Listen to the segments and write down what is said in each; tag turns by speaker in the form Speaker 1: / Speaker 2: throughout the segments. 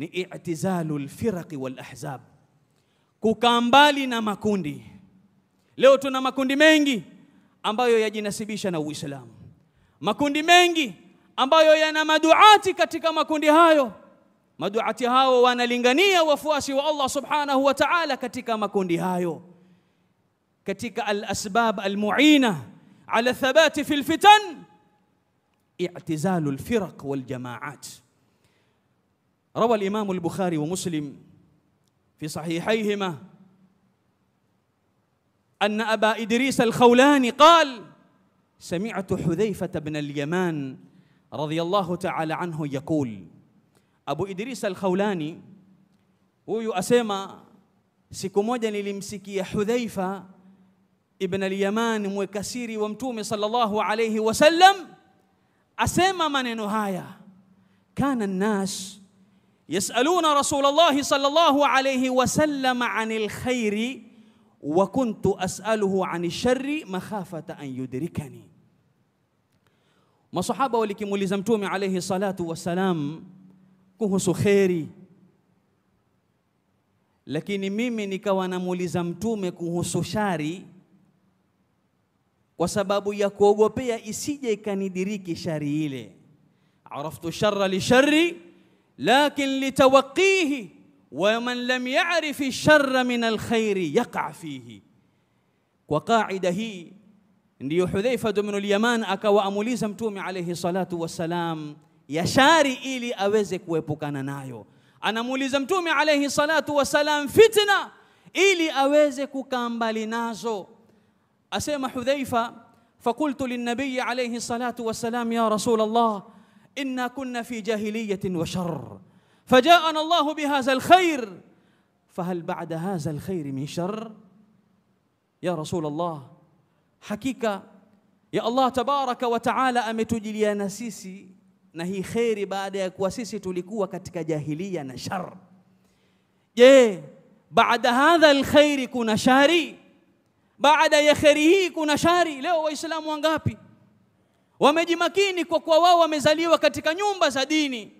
Speaker 1: ni i'tizalu lfiraqi walahzab, kukaa mbali na makundi. Leo tuna makundi mengi ambayo yajinasibisha na Uislamu, makundi mengi ambayo yana maduati katika makundi hayo. Maduati hao wanalingania wafuasi wa Allah subhanahu wa ta'ala katika makundi hayo, katika alasbab almuina ala thabati fi lfitan i'tizalu lfiraq waljamaat روى الإمام البخاري ومسلم في صحيحيهما أن أبا إدريس الخولاني قال سمعت حذيفة بن اليمان رضي الله تعالى عنه يقول أبو إدريس الخولاني هو أسيما سيكو موجا للمسكي حذيفة ابن اليمان وكسيري ومتوم صلى الله عليه وسلم أسيما من نهاية كان الناس يسألون رسول الله صلى الله عليه وسلم عن الخير وكنت أسأله عن الشر مخافة أن يدركني ما صحابة ولكم ولزمتوم عليه الصلاة والسلام كهس سخيري لكن ميمي نكوى نمولزمتوم كهس شاري وسباب يكوغو بيا إسيجي كان يدريكي شاري عرفت الشر لشري لكن لتوقيه ومن لم يعرف الشر من الخير يقع فيه وقاعدة هي ndiyo hudhaifa bin al-yaman akawaamuliza mtume alayhi salatu wassalam yashari ili aweze kuepukana nayo anamuuliza mtume alayhi salatu wassalam fitna ili aweze kukaa mbali nazo asema hudhaifa fakultu linnabiyi alayhi salatu wassalam ya rasul allah إنا كنا في جاهلية وشر فجاءنا الله بهذا الخير فهل بعد هذا الخير من شر يا رسول الله حقيقة يا الله تبارك وتعالى أم تجلي نسيسي نهي خير بعد يكواسيسي تلكوا كتك جاهلية نشر جي إيه، بعد هذا الخير كنا شاري بعد يخيره كنا شاري لو إسلام وانغابي wamejimakini kwa kuwa wao wamezaliwa katika nyumba za dini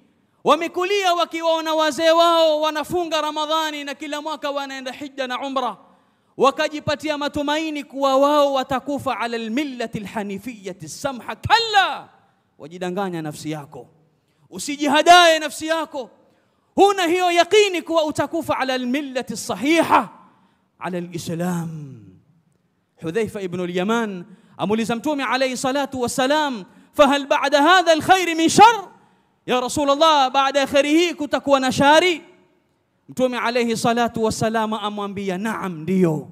Speaker 1: wamekulia wakiwaona wazee wao wanafunga ramadhani na kila mwaka wanaenda hija na umra wakajipatia matumaini kuwa wao watakufa ala lmillati lhanifiyati samha kalla wajidanganya nafsi yako usijihadae nafsi yako huna hiyo yaqini kuwa utakufa ala lmillati sahiha ala lislam hudhaifa ibnu lyaman أمولي زمتومي عليه الصلاة والسلام فهل بعد هذا الخير من شر يا رسول الله بعد خيره كتكو نشاري متومي عليه الصلاة والسلام أم أنبيا نعم ديو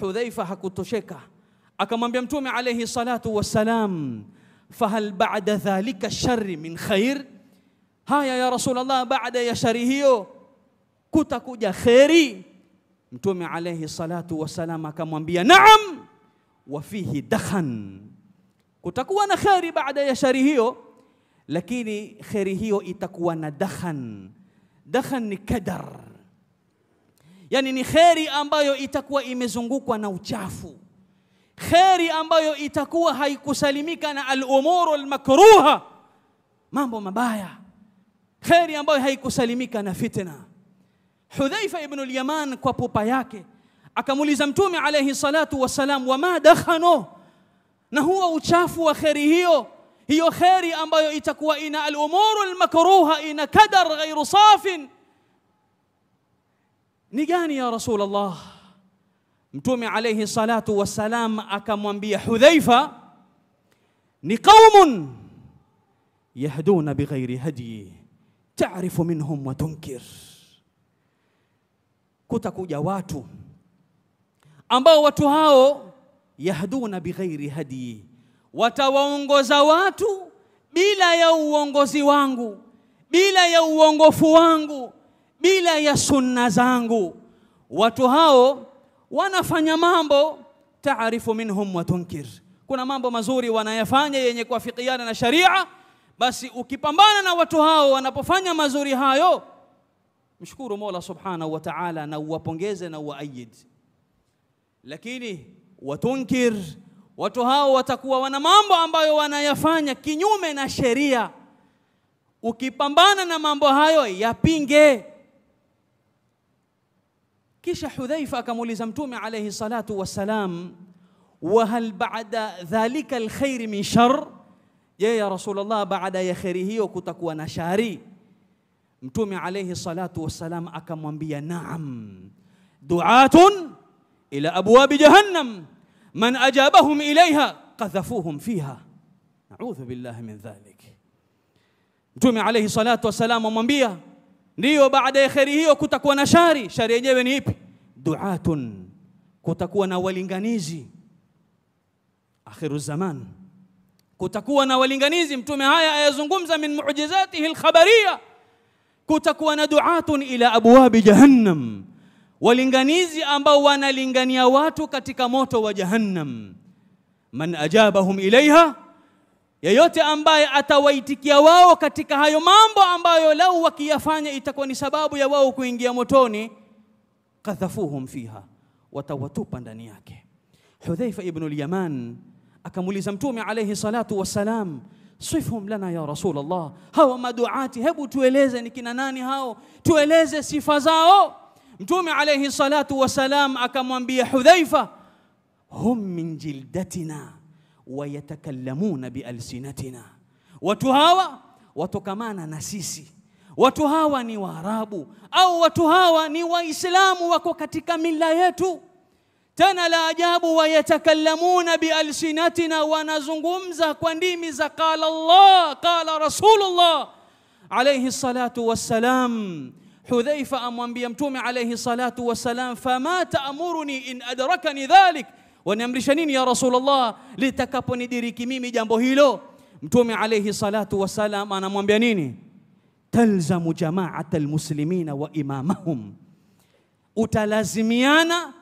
Speaker 1: حذيفة حكوتو شكا أكم أنبيا عليه الصلاة والسلام فهل بعد ذلك الشر من خير ها يا رسول الله بعد يا يشره كتكو جا خيري متومي عليه الصلاة والسلام أكم أنبيا نعم نعم wa dakhan, kutakuwa na kheri baada ya shari hiyo, lakini kheri hiyo itakuwa na dakhan. Dakhan ni kadar, yani ni kheri ambayo itakuwa imezungukwa na uchafu, kheri ambayo itakuwa haikusalimika na al-umuru al-makruha, mambo mabaya, kheri ambayo haikusalimika na fitna. Hudhaifa ibn al-Yaman kwa pupa yake akamuuliza mtume alayhi salatu wasalam wama dakhano na huwa uchafu wa kheri hiyo hiyo kheri ambayo itakuwa ina alumuru almakruha ina kadar ghairu safin ni gani ya rasulullah mtume alayhi salatu wasalam akamwambia hudhaifa ni qaumun yahduna bighairi hadi taarifu minhum wa tunkir kutakuja watu ambao watu hao yahduna bighairi hadii, watawaongoza watu bila ya uongozi wangu, bila ya uongofu wangu, bila ya sunna zangu. Watu hao wanafanya mambo taarifu minhum wa tunkir, kuna mambo mazuri wanayafanya yenye kuafikiana na sharia. Basi ukipambana na watu hao wanapofanya mazuri hayo, mshukuru Mola subhanahu wa ta'ala, na uwapongeze na uwaayid Lakini watunkir, watu hao watakuwa wana mambo ambayo wanayafanya kinyume na sheria. Ukipambana na mambo hayo, yapinge. Kisha Hudhaifa akamuuliza Mtume alayhi salatu wassalam, wa hal baada dhalika alkhairi min shar, je, ya Rasulullah, baada ya kheri hiyo kutakuwa na shari? Mtume alayhi salatu wassalam akamwambia naam, duatun إلى أبواب جهنم من أجابهم إليها قذفوهم فيها نعوذ بالله من ذلك جمع عليه الصلاة والسلام ومنبيا نيو بعد خيره وكتكو نشاري شاري جيبن إيبي دعاة كتكو نوالنغانيزي آخر الزمان كتكو نوالنغانيزي هاي آية أيزن من معجزاته الخبرية كتكو ندعاة إلى أبواب جهنم walinganizi ambao wanalingania watu katika moto wa Jahannam. Man ajabahum ilaiha, yeyote ambaye atawaitikia wao katika hayo mambo ambayo lau wakiyafanya itakuwa ni sababu ya wao kuingia motoni, kadhafuhum fiha, watawatupa ndani yake. Hudhaifa ibn al-Yaman akamuuliza Mtume alayhi salatu wassalam, sifhum lana ya Rasulullah, hawa maduati, hebu tueleze ni kina nani hao, tueleze sifa zao. Mtume alayhi salatu wasalam akamwambia Hudhaifa, hum min jildatina wayatakallamuna bialsinatina, watu hawa watokamana na sisi, watu hawa ni Waarabu au watu hawa ni Waislamu, wako katika mila yetu. Tena la ajabu, wayatakallamuna bialsinatina, wanazungumza kwa ndimi za qala Allah qala Rasulullah alayhi salatu wassalam Hudhaifa amwambia Mtume alayhi salatu wasalam fama taamuruni in adrakani dhalik, waniamrisha nini ya Rasulullah litakaponidiriki mimi jambo hilo? Mtume alayhi salatu wassalam anamwambia nini? Talzamu jamaata almuslimina wa imamahum, utalazimiana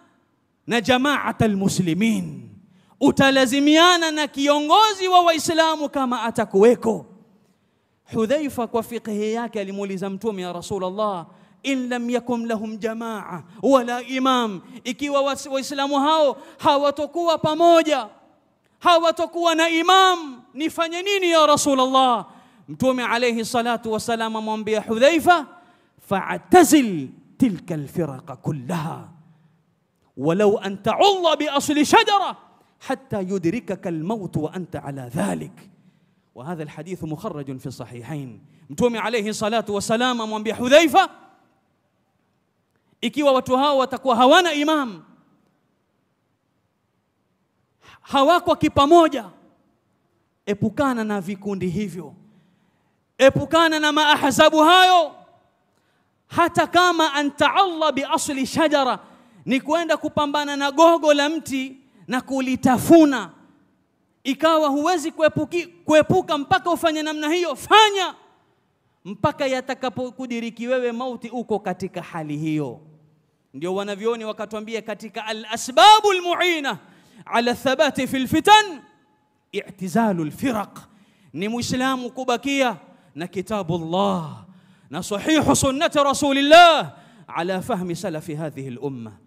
Speaker 1: na jamaata almuslimin, utalazimiana na kiongozi wa Waislamu kama atakuweko Hudhaifa kwa fikhi yake alimuuliza mtume ya Rasulullah in lam yakum lahum jamaa wala imam, ikiwa waislamu hao hawatokuwa pamoja, hawatokuwa na imam, nifanye nini ya Rasulullah? Mtume alayhi salatu wasalam amwambia Hudhaifa, fa'tazil tilka alfiraqa kullaha walau an ta'ulla bi asli shajara hatta yudrikaka almaut wa anta ala dhalik وهذا الحديث مخرج في الصحيحين mtume alayhi salatu wasalam amwambia hudhaifa ikiwa watu hao watakuwa hawana imam hawako kipamoja epukana na vikundi hivyo epukana na maahzabu hayo hata kama antaalla biasli shajara ni kwenda kupambana na gogo la mti na kulitafuna ikawa huwezi kuepuki, kuepuka mpaka ufanye namna hiyo, fanya mpaka yatakapokudiriki wewe mauti, uko katika hali hiyo. Ndio wanavyoni wakatwambia katika alasbabu almuina ala thabati fi lfitan i'tizalu lfiraq, ni mwislamu kubakia na kitabu Allah na sahihu sunnati rasulillah ala fahmi salafi hadhihi lumma